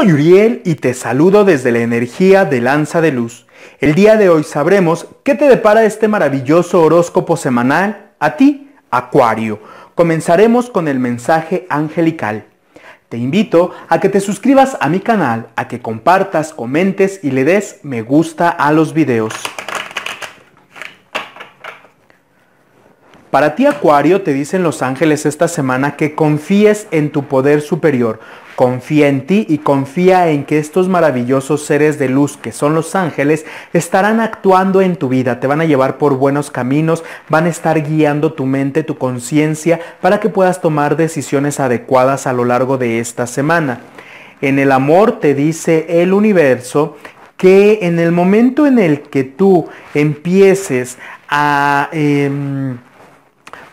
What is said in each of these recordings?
Soy Uriel y te saludo desde la energía de Lanza de Luz. El día de hoy sabremos qué te depara este maravilloso horóscopo semanal a ti, Acuario. Comenzaremos con el mensaje angelical. Te invito a que te suscribas a mi canal, a que compartas, comentes y le des me gusta a los videos. Para ti, Acuario, te dicen los ángeles esta semana que confíes en tu poder superior. Confía en ti y confía en que estos maravillosos seres de luz que son los ángeles estarán actuando en tu vida, te van a llevar por buenos caminos, van a estar guiando tu mente, tu conciencia, para que puedas tomar decisiones adecuadas a lo largo de esta semana. En el amor te dice el universo que en el momento en el que tú empieces a... Em,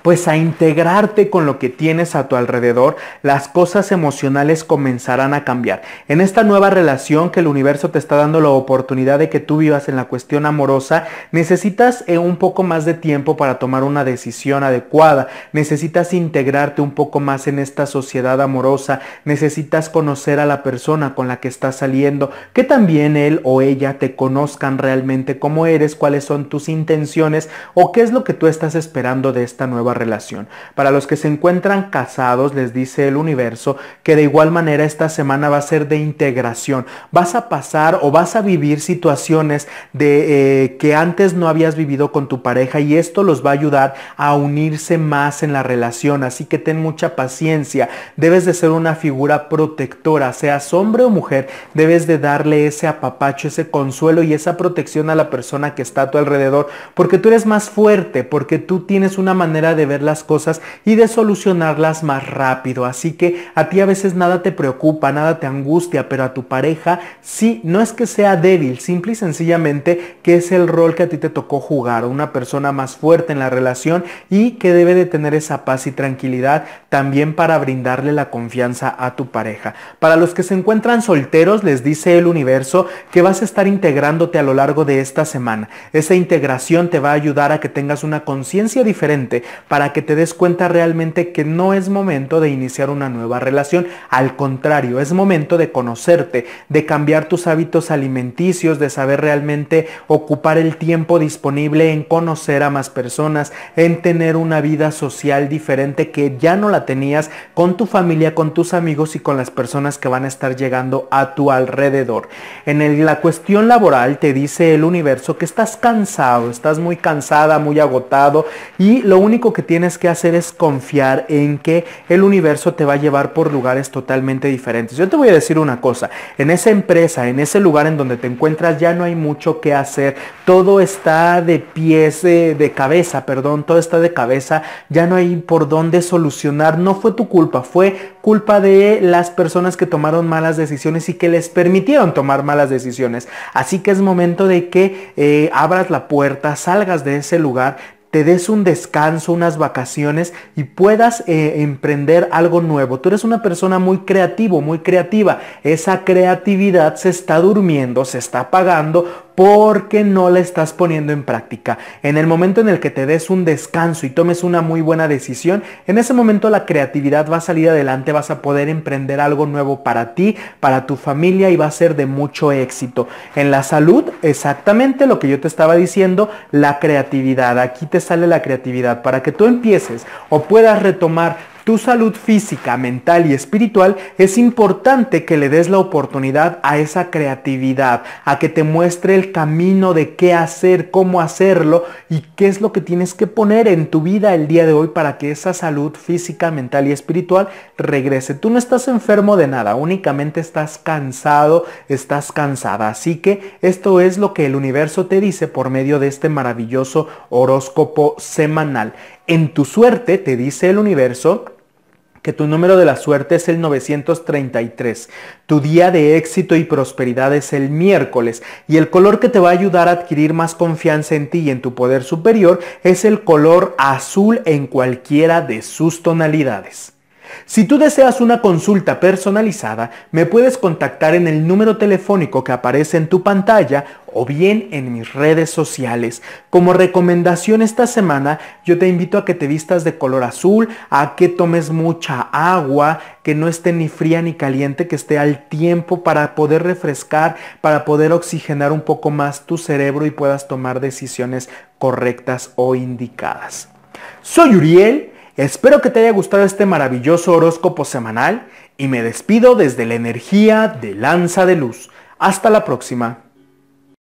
pues a integrarte con lo que tienes a tu alrededor, las cosas emocionales comenzarán a cambiar. En esta nueva relación que el universo te está dando la oportunidad de que tú vivas en la cuestión amorosa, necesitas eh, un poco más de tiempo para tomar una decisión adecuada, necesitas integrarte un poco más en esta sociedad amorosa, necesitas conocer a la persona con la que estás saliendo, que también él o ella te conozcan realmente cómo eres, cuáles son tus intenciones o qué es lo que tú estás esperando de esta nueva relación. Para los que se encuentran casados, les dice el universo que de igual manera esta semana va a ser de integración. Vas a pasar o vas a vivir situaciones de eh, que antes no habías vivido con tu pareja y esto los va a ayudar a unirse más en la relación. Así que ten mucha paciencia. Debes de ser una figura protectora, seas hombre o mujer, debes de darle ese apapacho, ese consuelo y esa protección a la persona que está a tu alrededor, porque tú eres más fuerte, porque tú tienes una manera de ver las cosas y de solucionarlas más rápido. Así que a ti a veces nada te preocupa, nada te angustia, pero a tu pareja sí, no es que sea débil, simple y sencillamente que es el rol que a ti te tocó jugar, una persona más fuerte en la relación y que debe de tener esa paz y tranquilidad también para brindarle la confianza a tu pareja. Para los que se encuentran solteros, les dice el universo que vas a estar integrándote a lo largo de esta semana. Esa integración te va a ayudar a que tengas una conciencia diferente para que te des cuenta realmente que no es momento de iniciar una nueva relación. Al contrario, es momento de conocerte, de cambiar tus hábitos alimenticios, de saber realmente ocupar el tiempo disponible en conocer a más personas, en tener una vida social diferente que ya no la tenías con tu familia, con tus amigos y con las personas que van a estar llegando a tu alrededor. En la cuestión laboral te dice el universo que estás cansado, estás muy cansada, muy agotado y lo único que tienes que hacer es confiar en que el universo te va a llevar por lugares totalmente diferentes. Yo te voy a decir una cosa, en esa empresa, en ese lugar en donde te encuentras ya no hay mucho que hacer, todo está de pies, de, cabeza, perdón, todo está de cabeza, ya no hay por dónde solucionar, no fue tu culpa, fue culpa de las personas que tomaron malas decisiones y que les permitieron tomar malas decisiones. Así que es momento de que eh, abras la puerta, salgas de ese lugar, te des un descanso, unas vacaciones y puedas eh, emprender algo nuevo. Tú eres una persona muy creativo, muy creativa. Esa creatividad se está durmiendo, se está apagando porque no la estás poniendo en práctica. En el momento en el que te des un descanso y tomes una muy buena decisión, en ese momento la creatividad va a salir adelante, vas a poder emprender algo nuevo para ti, para tu familia y va a ser de mucho éxito. En la salud, exactamente lo que yo te estaba diciendo, la creatividad. Aquí te sale la creatividad para que tú empieces o puedas retomar tu salud física, mental y espiritual es importante que le des la oportunidad a esa creatividad, a que te muestre el camino de qué hacer, cómo hacerlo y qué es lo que tienes que poner en tu vida el día de hoy para que esa salud física, mental y espiritual regrese. Tú no estás enfermo de nada, únicamente estás cansado, estás cansada. Así que esto es lo que el universo te dice por medio de este maravilloso horóscopo semanal. En tu suerte, te dice el universo, que tu número de la suerte es el 933. Tu día de éxito y prosperidad es el miércoles y el color que te va a ayudar a adquirir más confianza en ti y en tu poder superior es el color azul en cualquiera de sus tonalidades. Si tú deseas una consulta personalizada, me puedes contactar en el número telefónico que aparece en tu pantalla o bien en mis redes sociales. Como recomendación esta semana, yo te invito a que te vistas de color azul, a que tomes mucha agua, que no esté ni fría ni caliente, que esté al tiempo para poder refrescar, para poder oxigenar un poco más tu cerebro y puedas tomar decisiones correctas o indicadas. Soy Uriel Espero que te haya gustado este maravilloso horóscopo semanal y me despido desde la energía de Lanza de Luz. Hasta la próxima.